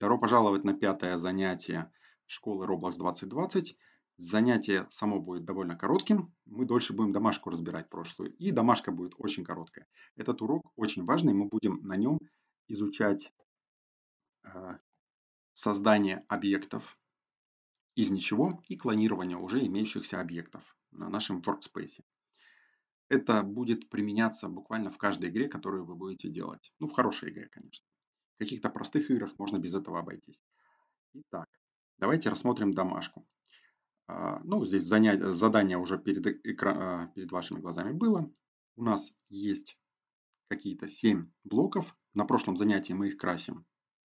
Добро пожаловать на пятое занятие школы Roblox 2020. Занятие само будет довольно коротким. Мы дольше будем домашку разбирать прошлую. И домашка будет очень короткая. Этот урок очень важный. Мы будем на нем изучать э, создание объектов из ничего и клонирование уже имеющихся объектов на нашем workspace. Это будет применяться буквально в каждой игре, которую вы будете делать. Ну, в хорошей игре, конечно. В каких-то простых играх можно без этого обойтись. Итак, давайте рассмотрим домашку. А, ну, здесь занятие, задание уже перед, экра... А, перед вашими глазами было. У нас есть какие-то 7 блоков. На прошлом занятии мы их красим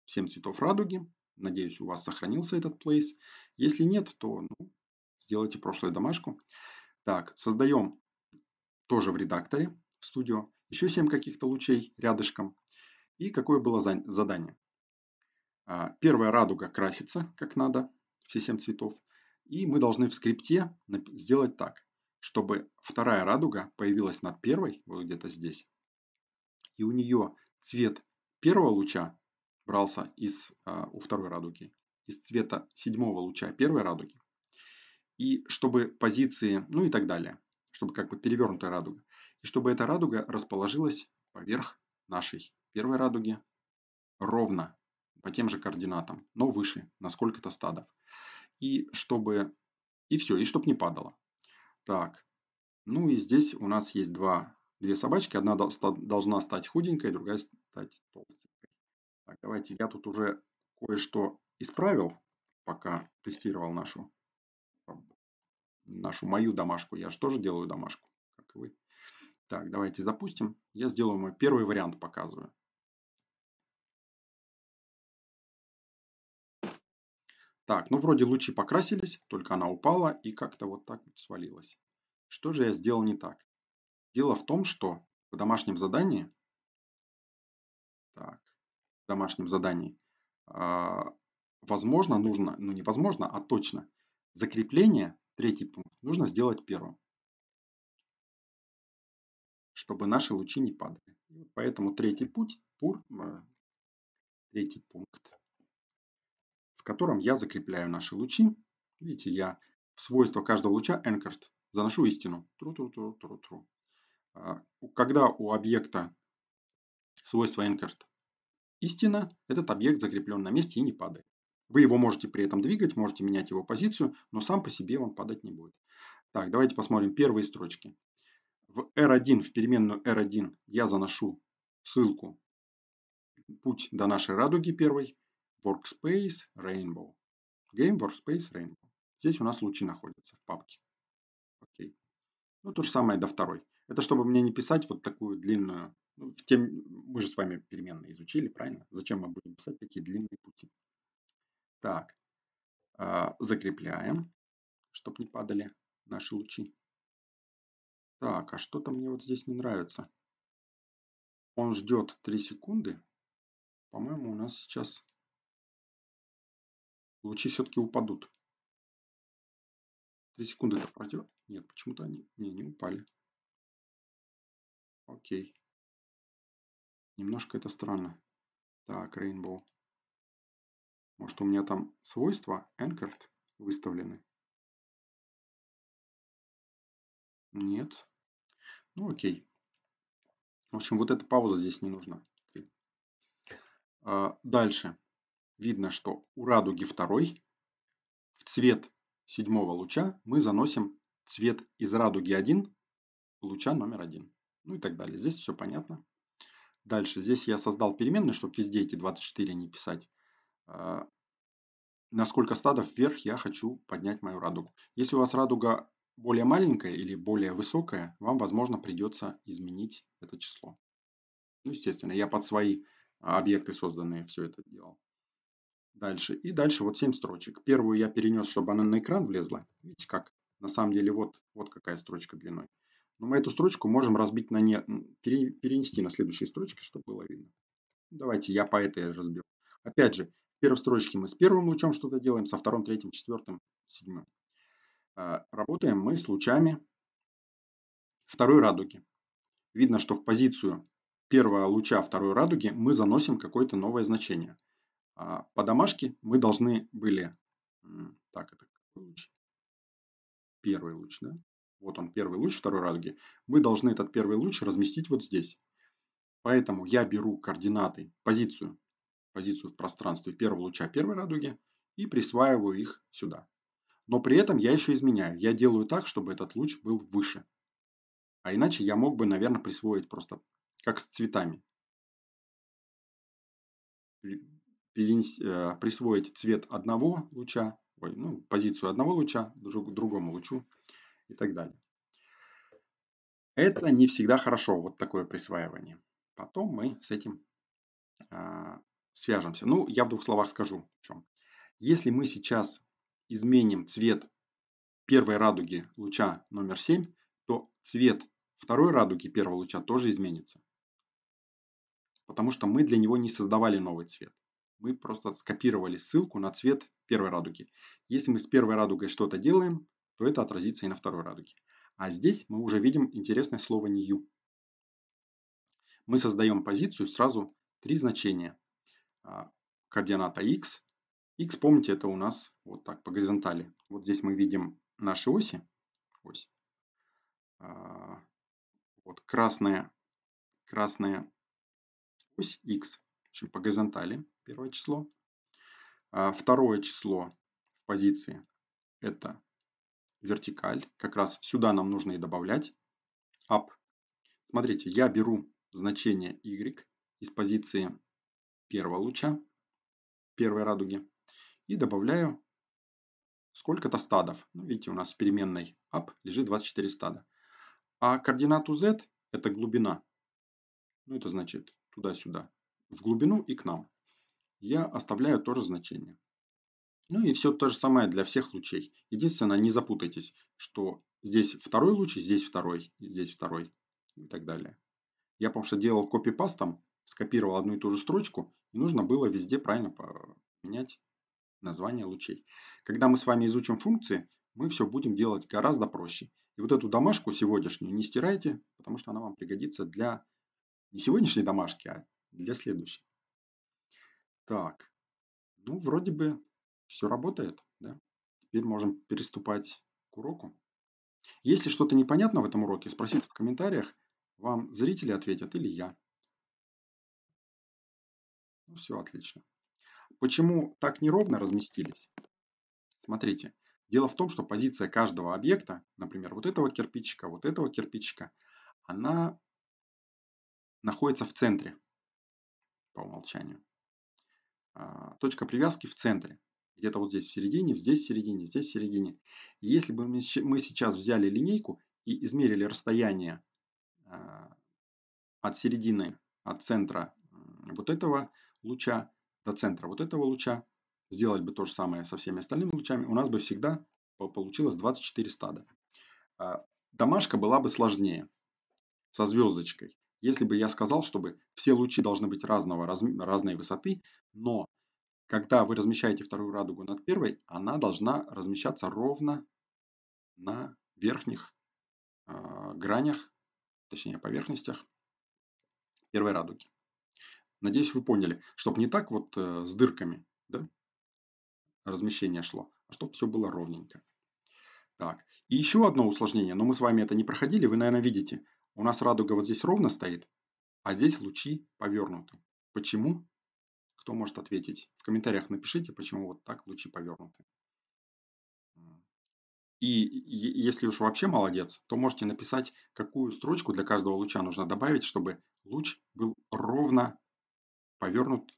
7 цветов радуги. Надеюсь, у вас сохранился этот плейс. Если нет, то ну, сделайте прошлую домашку. Так, создаем тоже в редакторе, в студио, еще 7 каких-то лучей рядышком и какое было задание. А, первая радуга красится как надо, все семь цветов. И мы должны в скрипте сделать так, чтобы вторая радуга появилась над первой, вот где-то здесь. И у нее цвет первого луча брался из, а, у второй радуги из цвета седьмого луча первой радуги. И чтобы позиции, ну и так далее, чтобы как бы перевернутая радуга. И чтобы эта радуга расположилась поверх нашей первой радуги ровно по тем же координатам, но выше на сколько-то стадов. И чтобы... И все, и чтобы не падало. Так, ну и здесь у нас есть два, две собачки. Одна должна стать худенькой, другая стать толстенькой. Так, давайте я тут уже кое-что исправил, пока тестировал нашу, нашу мою домашку. Я же тоже делаю домашку, как и вы. Так, давайте запустим. Я сделаю мой первый вариант, показываю. Так, ну вроде лучи покрасились, только она упала и как-то вот так вот свалилась. Что же я сделал не так? Дело в том, что в домашнем задании, так, в домашнем задании, э, возможно, нужно, ну невозможно, а точно, закрепление, третий пункт, нужно сделать первым, чтобы наши лучи не падали. Поэтому третий путь, пур, э, третий пункт, котором я закрепляю наши лучи. Видите, я в свойство каждого луча anchored заношу истину. Тру, тру, тру, тру, а, тру. Когда у объекта свойство anchored истина, этот объект закреплен на месте и не падает. Вы его можете при этом двигать, можете менять его позицию, но сам по себе он падать не будет. Так, давайте посмотрим первые строчки. В R1, в переменную R1 я заношу ссылку путь до нашей радуги первой. Workspace Rainbow. Game Workspace Rainbow. Здесь у нас лучи находятся в папке. Окей. Ну, то же самое до второй. Это чтобы мне не писать вот такую длинную... Ну, в тем... Мы же с вами переменные изучили, правильно? Зачем мы будем писать такие длинные пути? Так. А, закрепляем, чтобы не падали наши лучи. Так, а что-то мне вот здесь не нравится. Он ждет 3 секунды. По-моему, у нас сейчас Лучи все-таки упадут. Три секунды это пройдет? Нет, почему-то они не, не упали. Окей. Немножко это странно. Так, Rainbow. Может у меня там свойства Anchored выставлены? Нет. Ну окей. В общем, вот эта пауза здесь не нужна. А, дальше видно, что у радуги второй в цвет седьмого луча мы заносим цвет из радуги 1 луча номер 1. Ну и так далее. Здесь все понятно. Дальше. Здесь я создал переменную, чтобы везде эти 24 не писать. А, Насколько стадов вверх я хочу поднять мою радугу. Если у вас радуга более маленькая или более высокая, вам, возможно, придется изменить это число. Ну, естественно, я под свои а, объекты созданные все это делал. Дальше. И дальше вот 7 строчек. Первую я перенес, чтобы она на экран влезла. Видите как? На самом деле вот, вот какая строчка длиной. Но мы эту строчку можем разбить на не... Пере... перенести на следующие строчки, чтобы было видно. Давайте я по этой разберу. Опять же, в первой строчке мы с первым лучом что-то делаем, со вторым, третьим, четвертым, седьмым. А, работаем мы с лучами второй радуги. Видно, что в позицию первого луча второй радуги мы заносим какое-то новое значение – а, по домашке мы должны были... Так, это луч. Первый луч, да? Вот он, первый луч второй радуги. Мы должны этот первый луч разместить вот здесь. Поэтому я беру координаты, позицию, позицию в пространстве первого луча первой радуги и присваиваю их сюда. Но при этом я еще изменяю. Я делаю так, чтобы этот луч был выше. А иначе я мог бы, наверное, присвоить просто как с цветами Э, присвоить цвет одного луча, ой, ну, позицию одного луча друг, другому лучу и так далее. Это не всегда хорошо, вот такое присваивание. Потом мы с этим э, свяжемся. Ну, я в двух словах скажу, в чем. Если мы сейчас изменим цвет первой радуги луча номер 7, то цвет второй радуги первого луча тоже изменится. Потому что мы для него не создавали новый цвет мы просто скопировали ссылку на цвет первой радуги. Если мы с первой радугой что-то делаем, то это отразится и на второй радуге. А здесь мы уже видим интересное слово new. Мы создаем позицию сразу три значения. А, координата x. x, помните, это у нас вот так по горизонтали. Вот здесь мы видим наши оси. Ось. А, вот красная, красная ось x, в общем, по горизонтали первое число. А второе число в позиции – это вертикаль. Как раз сюда нам нужно и добавлять up. Смотрите, я беру значение y из позиции первого луча, первой радуги, и добавляю сколько-то стадов. Ну, видите, у нас в переменной up лежит 24 стада. А координату z – это глубина. Ну, это значит туда-сюда. В глубину и к нам я оставляю тоже значение. Ну и все то же самое для всех лучей. Единственное, не запутайтесь, что здесь второй луч, здесь второй, здесь второй и так далее. Я, потому что делал копипастом, скопировал одну и ту же строчку, и нужно было везде правильно поменять название лучей. Когда мы с вами изучим функции, мы все будем делать гораздо проще. И вот эту домашку сегодняшнюю не стирайте, потому что она вам пригодится для не сегодняшней домашки, а для следующей. Так, ну вроде бы все работает, да? Теперь можем переступать к уроку. Если что-то непонятно в этом уроке, спросите в комментариях, вам зрители ответят или я. Ну, все отлично. Почему так неровно разместились? Смотрите, дело в том, что позиция каждого объекта, например, вот этого кирпичика, вот этого кирпичика, она находится в центре по умолчанию. А, точка привязки в центре. Где-то вот здесь в середине, здесь в середине, здесь в середине. Если бы мы сейчас взяли линейку и измерили расстояние а, от середины, от центра вот этого луча до центра вот этого луча, сделали бы то же самое со всеми остальными лучами, у нас бы всегда получилось 24 стада. А, домашка была бы сложнее, со звездочкой. Если бы я сказал, чтобы все лучи должны быть разного, раз, разной высоты, но когда вы размещаете вторую радугу над первой, она должна размещаться ровно на верхних э, гранях, точнее поверхностях первой радуги. Надеюсь, вы поняли, чтобы не так вот э, с дырками да, размещение шло, а чтобы все было ровненько. Так, и еще одно усложнение, но мы с вами это не проходили, вы, наверное, видите. У нас радуга вот здесь ровно стоит, а здесь лучи повернуты. Почему? Кто может ответить? В комментариях напишите, почему вот так лучи повернуты. И если уж вообще молодец, то можете написать, какую строчку для каждого луча нужно добавить, чтобы луч был ровно повернут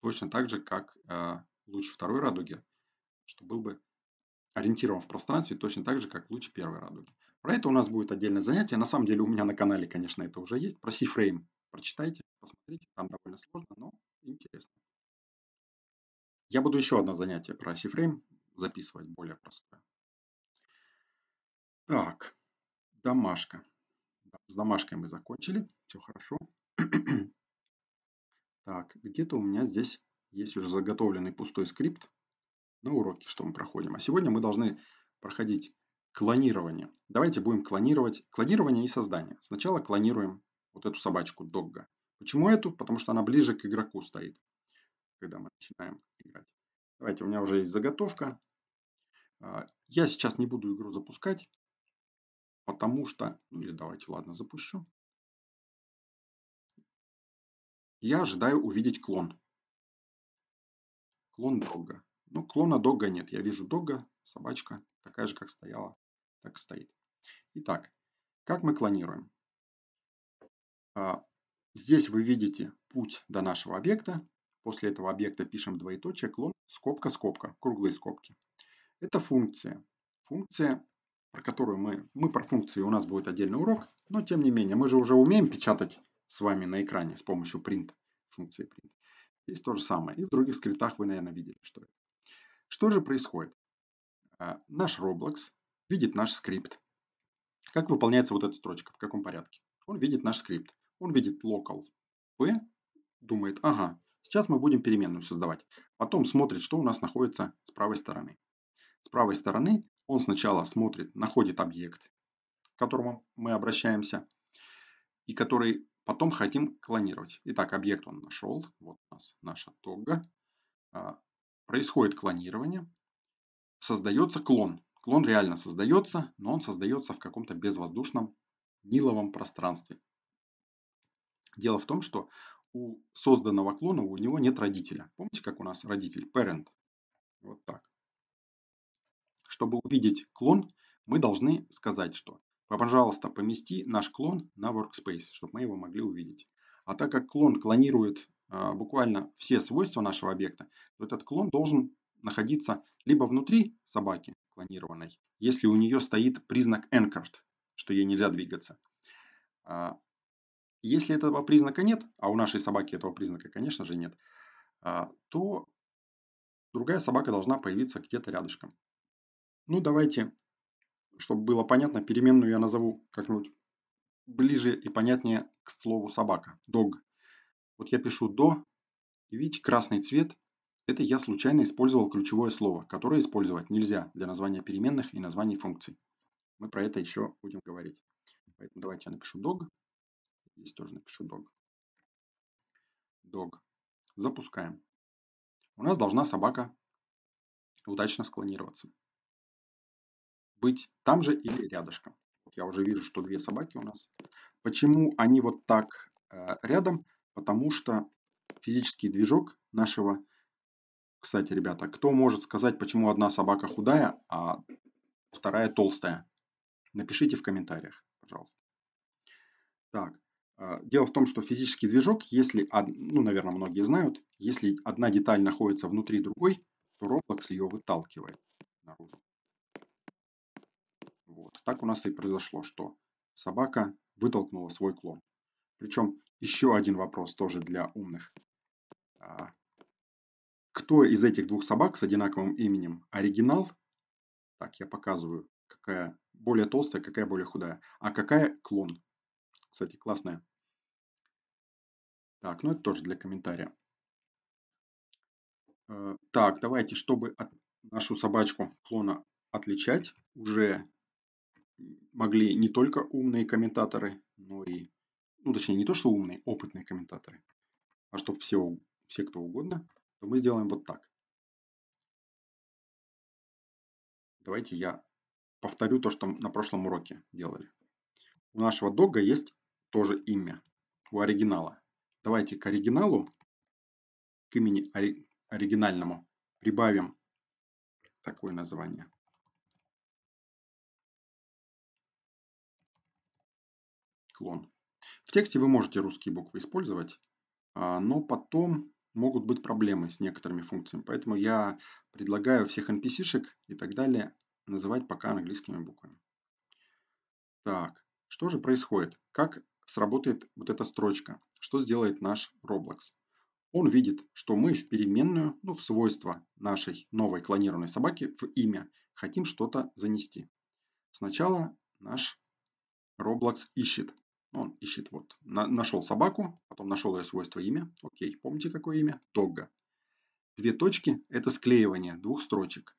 точно так же, как э, луч второй радуги, чтобы был бы ориентирован в пространстве точно так же, как луч первой радуги. Про это у нас будет отдельное занятие. На самом деле у меня на канале, конечно, это уже есть. Про C-Frame прочитайте, посмотрите. Там довольно сложно, но интересно. Я буду еще одно занятие про C-Frame записывать, более простое. Так, домашка. С домашкой мы закончили. Все хорошо. так, где-то у меня здесь есть уже заготовленный пустой скрипт на уроке, что мы проходим. А сегодня мы должны проходить Клонирование. Давайте будем клонировать. Клонирование и создание. Сначала клонируем вот эту собачку, Догга. Почему эту? Потому что она ближе к игроку стоит, когда мы начинаем играть. Давайте, у меня уже есть заготовка. А, я сейчас не буду игру запускать, потому что... Ну или давайте, ладно, запущу. Я ожидаю увидеть клон. Клон Догга. Ну, клона Догга нет. Я вижу Догга, собачка, такая же, как стояла. Так стоит. Итак, как мы клонируем? А, здесь вы видите путь до нашего объекта. После этого объекта пишем двоеточие, клон, скобка, скобка, круглые скобки. Это функция. Функция, про которую мы... Мы про функции, у нас будет отдельный урок. Но тем не менее, мы же уже умеем печатать с вами на экране с помощью print, функции print. Здесь то же самое. И в других скриптах вы, наверное, видели, что это. Что же происходит? А, наш Roblox видит наш скрипт. Как выполняется вот эта строчка, в каком порядке? Он видит наш скрипт. Он видит local p, думает, ага, сейчас мы будем переменную создавать. Потом смотрит, что у нас находится с правой стороны. С правой стороны он сначала смотрит, находит объект, к которому мы обращаемся, и который потом хотим клонировать. Итак, объект он нашел. Вот у нас наша тогга. А, происходит клонирование. Создается клон. Клон реально создается, но он создается в каком-то безвоздушном ниловом пространстве. Дело в том, что у созданного клона у него нет родителя. Помните, как у нас родитель? Parent. Вот так. Чтобы увидеть клон, мы должны сказать, что пожалуйста, помести наш клон на workspace, чтобы мы его могли увидеть. А так как клон клонирует э, буквально все свойства нашего объекта, то этот клон должен находиться либо внутри собаки, клонированной, если у нее стоит признак anchored, что ей нельзя двигаться. А, если этого признака нет, а у нашей собаки этого признака, конечно же, нет, а, то другая собака должна появиться где-то рядышком. Ну, давайте, чтобы было понятно, переменную я назову как-нибудь ближе и понятнее к слову собака. Dog. Вот я пишу до, и видите, красный цвет это я случайно использовал ключевое слово, которое использовать нельзя для названия переменных и названий функций. Мы про это еще будем говорить. Поэтому давайте я напишу dog. Здесь тоже напишу dog. Dog. Запускаем. У нас должна собака удачно склонироваться. Быть там же или рядышком. Я уже вижу, что две собаки у нас. Почему они вот так э, рядом? Потому что физический движок нашего кстати, ребята, кто может сказать, почему одна собака худая, а вторая толстая? Напишите в комментариях, пожалуйста. Так, э, дело в том, что физический движок, если, ну, наверное, многие знают, если одна деталь находится внутри другой, то Roblox ее выталкивает наружу. Вот, так у нас и произошло, что собака вытолкнула свой клон. Причем еще один вопрос тоже для умных. А, кто из этих двух собак с одинаковым именем оригинал, так, я показываю, какая более толстая, какая более худая, а какая клон. Кстати, классная. Так, ну это тоже для комментария. Э, так, давайте, чтобы нашу собачку клона отличать, уже могли не только умные комментаторы, но и, ну точнее не то, что умные, опытные комментаторы, а чтобы все, все кто угодно то мы сделаем вот так. Давайте я повторю то, что на прошлом уроке делали. У нашего дога есть тоже имя, у оригинала. Давайте к оригиналу, к имени ори оригинальному, прибавим такое название. Клон. В тексте вы можете русские буквы использовать, а, но потом могут быть проблемы с некоторыми функциями. Поэтому я предлагаю всех NPC-шек и так далее называть пока английскими буквами. Так, что же происходит? Как сработает вот эта строчка? Что сделает наш Roblox? Он видит, что мы в переменную, ну, в свойства нашей новой клонированной собаки, в имя, хотим что-то занести. Сначала наш Roblox ищет, он ищет вот, на, нашел собаку, потом нашел ее свойство имя. Окей, помните какое имя? Догга. Две точки – это склеивание двух строчек.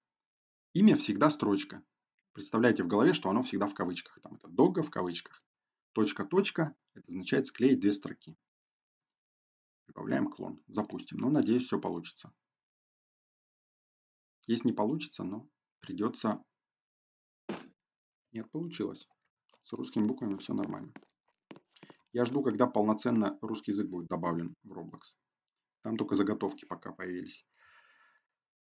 Имя всегда строчка. Представляете в голове, что оно всегда в кавычках. Там это догга в кавычках. Точка-точка – это означает склеить две строки. Прибавляем клон. Запустим. Ну, надеюсь, все получится. Если не получится, но ну, придется... Нет, получилось. С русскими буквами все нормально. Я жду, когда полноценно русский язык будет добавлен в Roblox. Там только заготовки пока появились.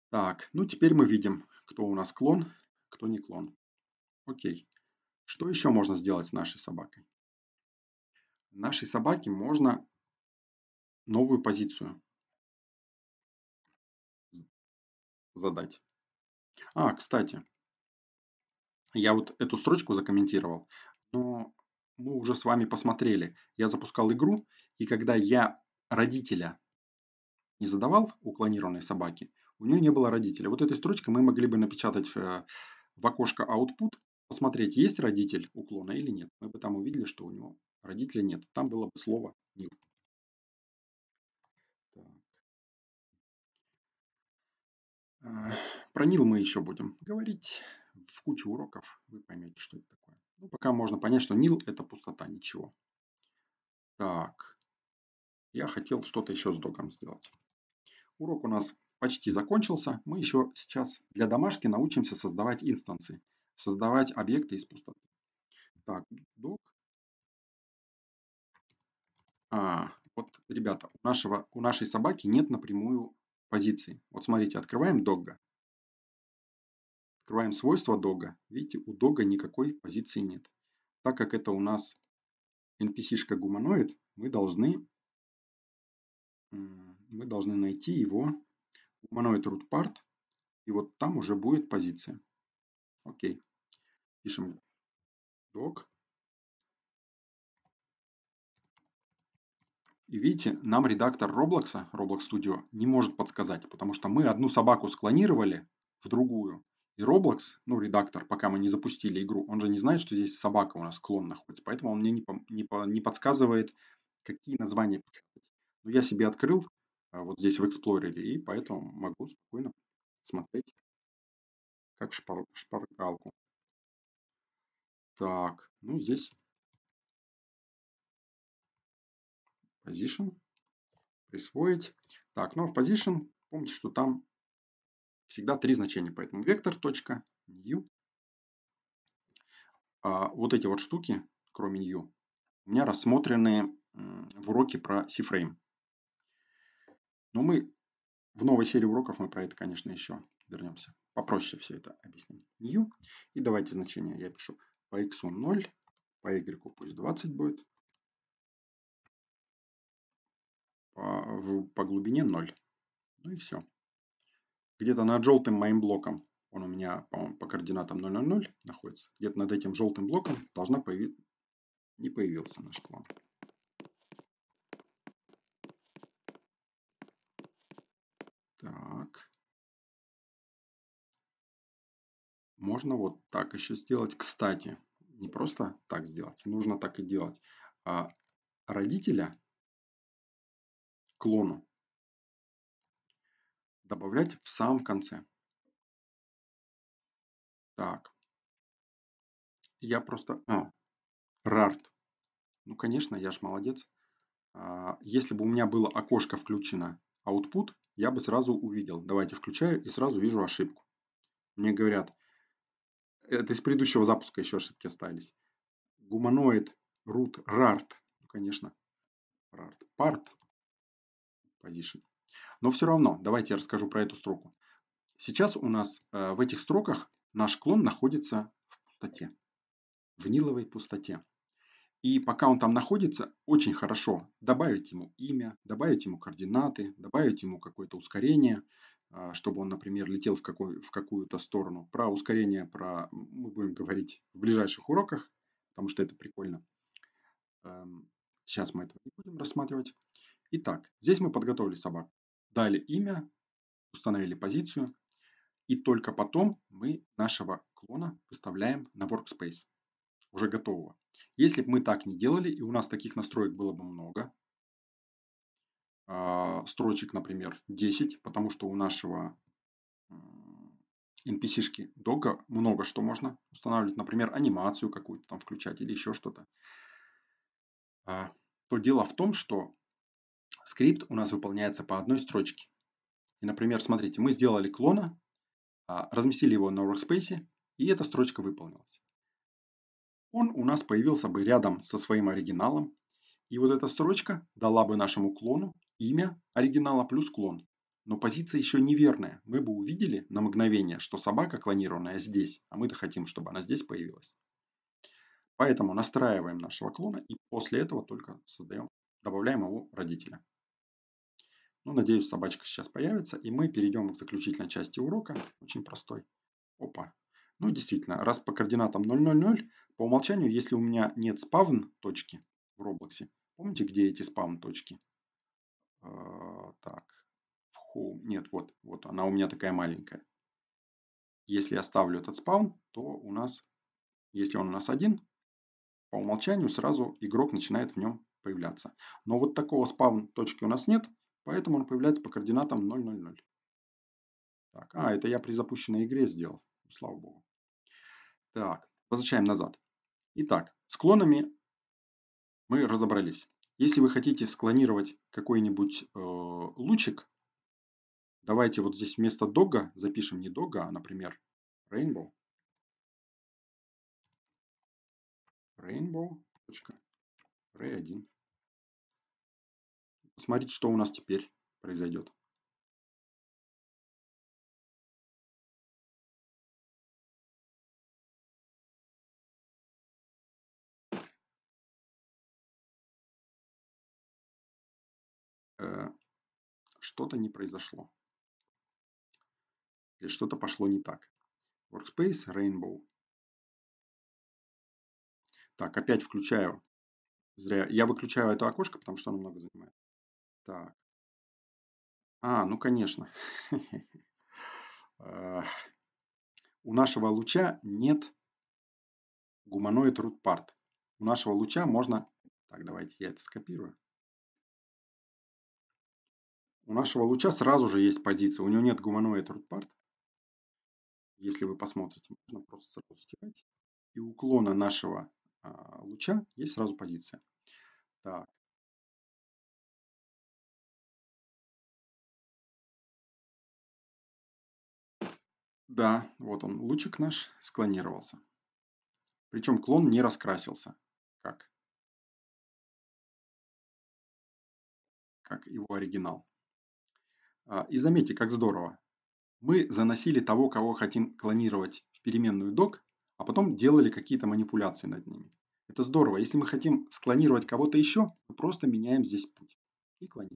Так, ну теперь мы видим, кто у нас клон, кто не клон. Окей. Что еще можно сделать с нашей собакой? Нашей собаке можно новую позицию задать. А, кстати, я вот эту строчку закомментировал, но мы уже с вами посмотрели. Я запускал игру, и когда я родителя не задавал у клонированной собаки, у нее не было родителя. Вот этой строчкой мы могли бы напечатать э, в окошко output, посмотреть, есть родитель у клона или нет. Мы бы там увидели, что у него родителя нет. Там было бы слово new. Э, про Нил мы еще будем говорить в кучу уроков. Вы поймете, что это такое. Ну, пока можно понять, что nil это пустота, ничего. Так, я хотел что-то еще с доком сделать. Урок у нас почти закончился. Мы еще сейчас для домашки научимся создавать инстансы, создавать объекты из пустоты. Так, док. А, вот, ребята, у, нашего, у нашей собаки нет напрямую позиции. Вот смотрите, открываем догга. Открываем свойства дога. Видите, у дога никакой позиции нет. Так как это у нас NPC-шка гуманоид, мы должны, мы должны найти его гуманоид root part. И вот там уже будет позиция. Окей. Пишем док. И видите, нам редактор Roblox, Roblox Studio, не может подсказать, потому что мы одну собаку склонировали в другую. И Roblox, ну, редактор, пока мы не запустили игру, он же не знает, что здесь собака у нас клон находится, поэтому он мне не, по, не, по, не подсказывает, какие названия печатать. Но я себе открыл а, вот здесь в Explorer, и поэтому могу спокойно смотреть, как шпар, шпаргалку. Так, ну здесь position, присвоить. Так, ну а в position, помните, что там всегда три значения. Поэтому вектор, точка, new. А вот эти вот штуки, кроме new, у меня рассмотрены в уроке про C-Frame. Но мы в новой серии уроков мы про это, конечно, еще вернемся. Попроще все это объясним. New. И давайте значение я пишу по x 0, по y пусть 20 будет. По, в, по глубине 0. Ну и все где-то над желтым моим блоком, он у меня, по-моему, по координатам 0,00 находится, где-то над этим желтым блоком должна появиться, не появился наш клон. Так. Можно вот так еще сделать. Кстати, не просто так сделать, а нужно так и делать. А родителя клону добавлять в самом конце. Так. Я просто... А, рарт. Ну, конечно, я ж молодец. А, если бы у меня было окошко включено output, я бы сразу увидел. Давайте включаю и сразу вижу ошибку. Мне говорят, это из предыдущего запуска еще ошибки остались. Гуманоид root rart. Ну, конечно, rart part position. Но все равно, давайте я расскажу про эту строку. Сейчас у нас э, в этих строках наш клон находится в пустоте, в ниловой пустоте. И пока он там находится, очень хорошо добавить ему имя, добавить ему координаты, добавить ему какое-то ускорение, а, чтобы он, например, летел в, какой, в какую-то сторону. Про ускорение про, мы будем говорить в ближайших уроках, потому что это прикольно. Сейчас эм, мы этого не будем рассматривать. Итак, здесь мы подготовили собаку дали имя, установили позицию, и только потом мы нашего клона выставляем на workspace, уже готового. Если бы мы так не делали, и у нас таких настроек было бы много, а, строчек, например, 10, потому что у нашего NPC-шки дога много что можно устанавливать, например, анимацию какую-то там включать или еще что-то, а, то дело в том, что скрипт у нас выполняется по одной строчке. И, например, смотрите, мы сделали клона, а, разместили его на workspace, и эта строчка выполнилась. Он у нас появился бы рядом со своим оригиналом, и вот эта строчка дала бы нашему клону имя оригинала плюс клон. Но позиция еще неверная. Мы бы увидели на мгновение, что собака клонированная здесь, а мы-то хотим, чтобы она здесь появилась. Поэтому настраиваем нашего клона и после этого только создаем добавляем его родителя. Ну, надеюсь, собачка сейчас появится, и мы перейдем к заключительной части урока, очень простой. Опа. Ну, действительно, раз по координатам 0,0,0, по умолчанию, если у меня нет спавн точки в Роблоксе, помните, где эти спавн точки? Э -э так, в home, нет, вот, вот, она у меня такая маленькая. Если я ставлю этот спавн, то у нас, если он у нас один, по умолчанию сразу игрок начинает в нем появляться. Но вот такого спавн точки у нас нет, поэтому он появляется по координатам 0, 0, 0. Так, а, это я при запущенной игре сделал. Слава богу. Так, возвращаем назад. Итак, склонами мы разобрались. Если вы хотите склонировать какой-нибудь э, лучик, давайте вот здесь вместо дога запишем не дога, а, например, rainbow. rainbow array 1. Смотрите, что у нас теперь произойдет. Э, что-то не произошло. Или что-то пошло не так. Workspace Rainbow. Так, опять включаю Зря. Я выключаю это окошко, потому что оно много занимает. Так. А, ну конечно. А, у нашего луча нет гуманоид root part. У нашего луча можно... Так, давайте я это скопирую. У нашего луча сразу же есть позиция. У него нет гуманоид root part. Если вы посмотрите, можно просто сразу стирать. И уклона нашего а, луча есть сразу позиция. Так. Да, вот он, лучик наш склонировался. Причем клон не раскрасился. Как? Как его оригинал. А, и заметьте, как здорово. Мы заносили того, кого хотим клонировать в переменную doc, а потом делали какие-то манипуляции над ними. Это здорово. Если мы хотим склонировать кого-то еще, мы просто меняем здесь путь и клоним.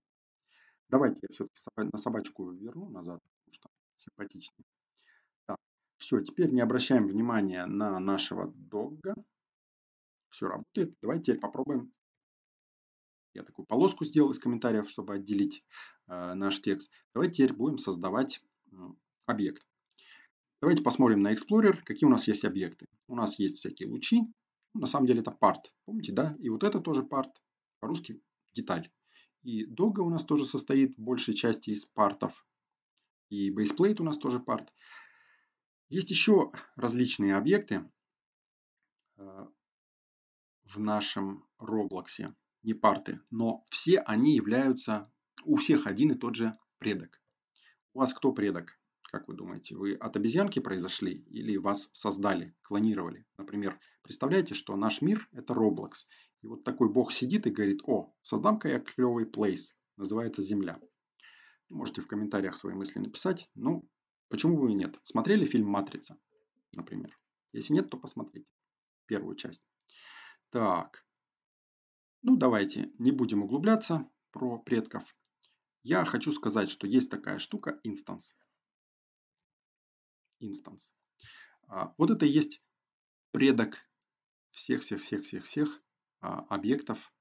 Давайте я все-таки на собачку верну назад, потому что симпатичнее. Так, все, теперь не обращаем внимания на нашего дога. Все работает. Давайте теперь попробуем. Я такую полоску сделал из комментариев, чтобы отделить э, наш текст. Давайте теперь будем создавать э, объект. Давайте посмотрим на Explorer, какие у нас есть объекты. У нас есть всякие лучи, на самом деле это part, помните, да? И вот это тоже part, по-русски деталь. И дога у нас тоже состоит в большей части из партов. И baseplate у нас тоже part. Есть еще различные объекты э, в нашем Roblox, не парты, но все они являются, у всех один и тот же предок. У вас кто предок? Как вы думаете, вы от обезьянки произошли или вас создали, клонировали? Например, представляете, что наш мир — это Roblox. И вот такой бог сидит и говорит, о, создам-ка я клевый плейс, называется Земля. Ну, можете в комментариях свои мысли написать. Ну, почему бы и нет? Смотрели фильм «Матрица», например? Если нет, то посмотрите первую часть. Так, ну давайте не будем углубляться про предков. Я хочу сказать, что есть такая штука инстанс instance. А, вот это и есть предок всех-всех-всех-всех-всех а, объектов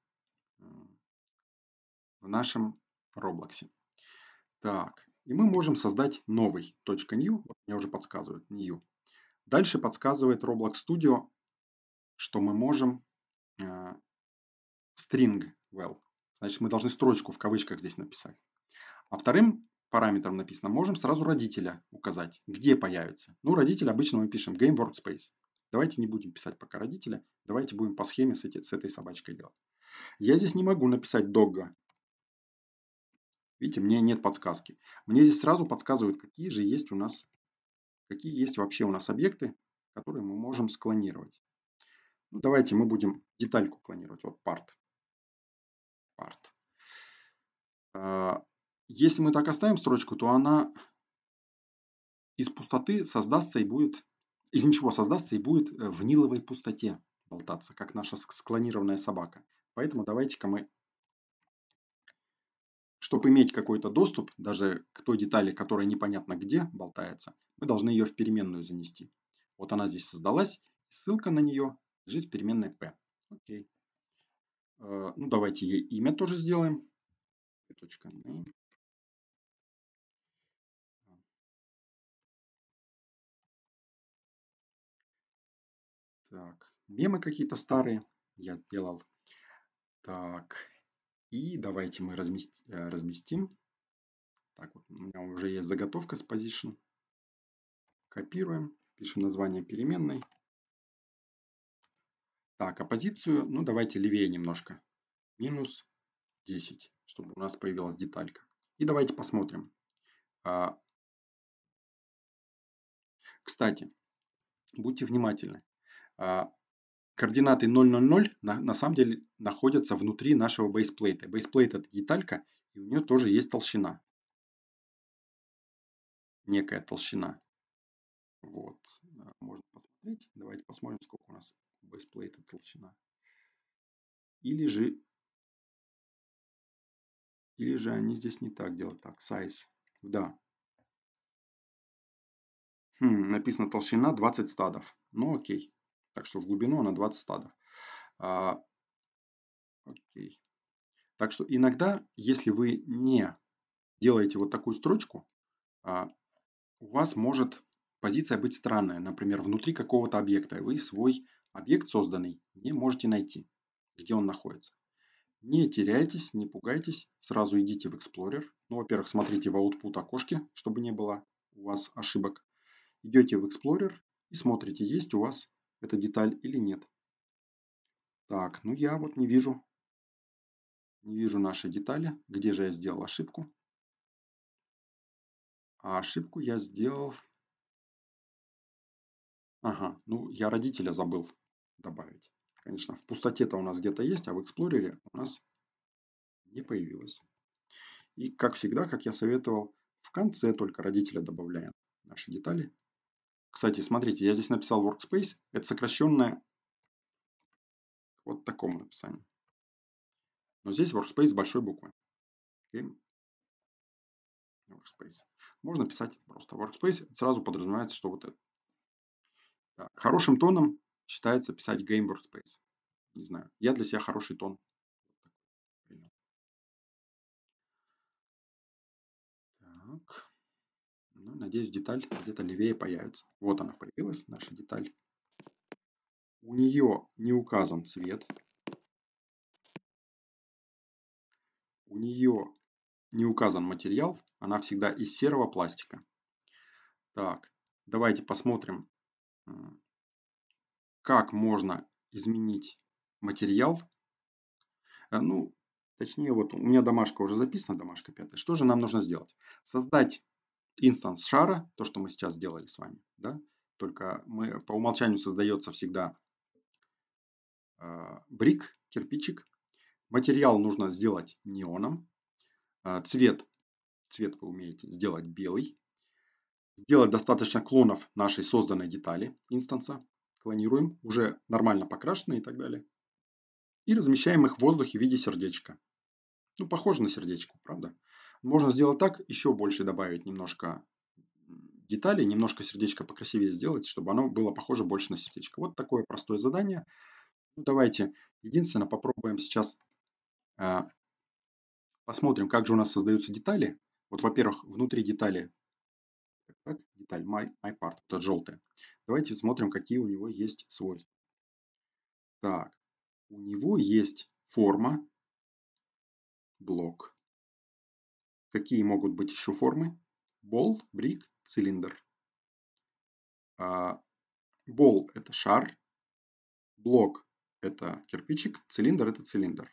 в нашем Roblox. Так, и мы можем создать новый .new, вот мне уже подсказывает new. Дальше подсказывает Roblox Studio, что мы можем а, string well. Значит, мы должны строчку в кавычках здесь написать. А вторым параметром написано, можем сразу родителя указать, где появится. Ну, родитель обычно мы пишем game workspace. Давайте не будем писать пока родителя, давайте будем по схеме с, эти, с этой собачкой делать. Я здесь не могу написать догга. Видите, мне нет подсказки. Мне здесь сразу подсказывают, какие же есть у нас, какие есть вообще у нас объекты, которые мы можем склонировать. Ну, давайте мы будем детальку клонировать. Вот part. Part. Если мы так оставим строчку, то она из пустоты создастся и будет, из ничего создастся и будет э, в ниловой пустоте болтаться, как наша склонированная собака. Поэтому давайте-ка мы, чтобы иметь какой-то доступ, даже к той детали, которая непонятно где болтается, мы должны ее в переменную занести. Вот она здесь создалась, ссылка на нее лежит в переменной p. Окей. Э, ну, давайте ей имя тоже сделаем. Точка мемы какие-то старые я сделал. Так, и давайте мы размести, э, разместим. Так, вот, у меня уже есть заготовка с position. Копируем, пишем название переменной. Так, а позицию, ну давайте левее немножко. Минус 10, чтобы у нас появилась деталька. И давайте посмотрим. А, кстати, будьте внимательны. А, Координаты 0,00 на, на самом деле находятся внутри нашего бейсплейта. Бейсплейт это деталька, и у нее тоже есть толщина. Некая толщина. Вот. Можно посмотреть. Давайте посмотрим, сколько у нас бейсплейта толщина. Или же, или же они здесь не так делают. Так, size. Да. Хм, написано толщина 20 стадов. Ну окей. Так что в глубину она 20 стадов. А, окей. Так что иногда, если вы не делаете вот такую строчку, а, у вас может позиция быть странная. Например, внутри какого-то объекта и вы свой объект созданный не можете найти, где он находится. Не теряйтесь, не пугайтесь, сразу идите в Explorer. Ну, во-первых, смотрите в Output окошке, чтобы не было у вас ошибок. Идете в Explorer и смотрите, есть у вас эта деталь или нет. Так, ну я вот не вижу. Не вижу наши детали. Где же я сделал ошибку? А ошибку я сделал... Ага, ну я родителя забыл добавить. Конечно, в пустоте-то у нас где-то есть, а в Explorer у нас не появилось. И как всегда, как я советовал, в конце только родителя добавляем наши детали. Кстати, смотрите, я здесь написал workspace. Это сокращенное вот такому написанию. Но здесь workspace большой буквы. И workspace. Можно писать просто workspace. Это сразу подразумевается, что вот это. Так, хорошим тоном считается писать game workspace. Не знаю. Я для себя хороший тон Ну, надеюсь, деталь где-то левее появится. Вот она появилась, наша деталь. У нее не указан цвет. У нее не указан материал. Она всегда из серого пластика. Так, давайте посмотрим, э, как можно изменить материал. Э, ну, точнее, вот у меня домашка уже записана, домашка пятая. Что же нам нужно сделать? Создать инстанс шара, то, что мы сейчас сделали с вами, да, только мы по умолчанию создается всегда э, брик, кирпичик. Материал нужно сделать неоном. Э, цвет, цвет вы умеете сделать белый. Сделать достаточно клонов нашей созданной детали инстанса. Клонируем, уже нормально покрашенные и так далее. И размещаем их в воздухе в виде сердечка. Ну, похоже на сердечко, правда? Можно сделать так, еще больше добавить немножко деталей, немножко сердечко покрасивее сделать, чтобы оно было похоже больше на сердечко. Вот такое простое задание. Ну, давайте, единственное, попробуем сейчас э, посмотрим, как же у нас создаются детали. Вот, во-первых, внутри детали, так, деталь my, my part, вот желтая. Давайте смотрим, какие у него есть свойства. Так, у него есть форма, блок. Какие могут быть еще формы? Болт, брик, цилиндр. А, Бол – это шар, блок – это кирпичик, цилиндр – это цилиндр.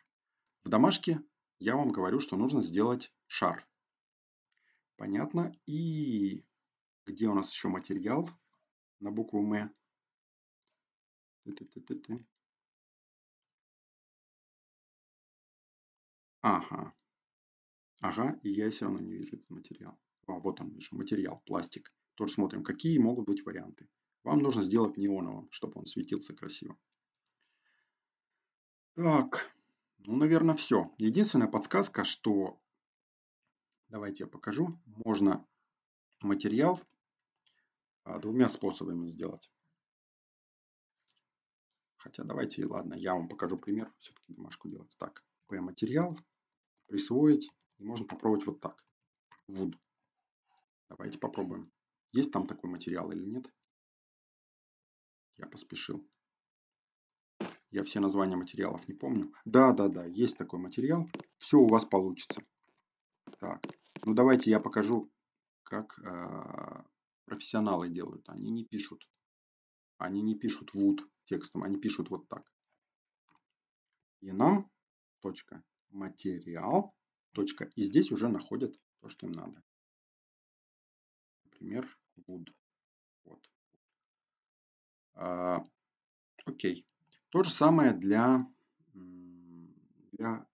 В домашке я вам говорю, что нужно сделать шар. Понятно. И где у нас еще материал на букву «М»? Ага. Ага, и я все равно не вижу этот материал. А, вот он, вижу, материал, пластик. Тоже смотрим, какие могут быть варианты. Вам нужно сделать неоновым, чтобы он светился красиво. Так, ну, наверное, все. Единственная подсказка, что... Давайте я покажу. Можно материал а, двумя способами сделать. Хотя давайте, ладно, я вам покажу пример. Все-таки домашку делать. Так, P-материал, присвоить. И можно попробовать вот так. Wood. Давайте попробуем. Есть там такой материал или нет? Я поспешил. Я все названия материалов не помню. Да, да, да, есть такой материал. Все у вас получится. Так, ну давайте я покажу, как э, профессионалы делают. Они не пишут. Они не пишут wood текстом, они пишут вот так. И нам точка материал точка. И здесь уже находят то, что им надо. Например, would. Вот. А, окей. То же самое для, для,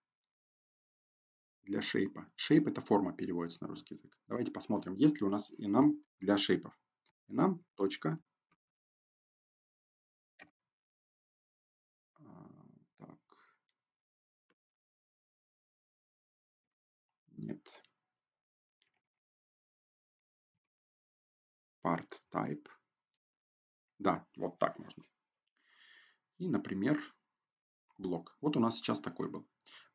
для шейпа. Шейп это форма переводится на русский язык. Давайте посмотрим, есть ли у нас и нам для шейпов. И нам точка part type. Да, вот так можно. И, например, блок. Вот у нас сейчас такой был.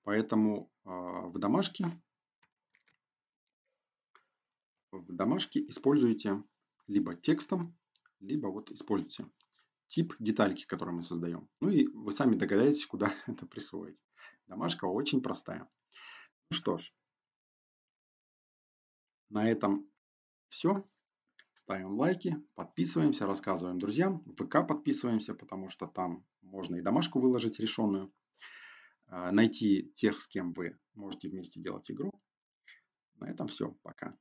Поэтому э, в домашке в домашке используйте либо текстом, либо вот используйте тип детальки, который мы создаем. Ну и вы сами догадаетесь, куда это присвоить. Домашка очень простая. Ну что ж, на этом все. Ставим лайки, подписываемся, рассказываем друзьям. В ВК подписываемся, потому что там можно и домашку выложить решенную. А, найти тех, с кем вы можете вместе делать игру. На этом все. Пока.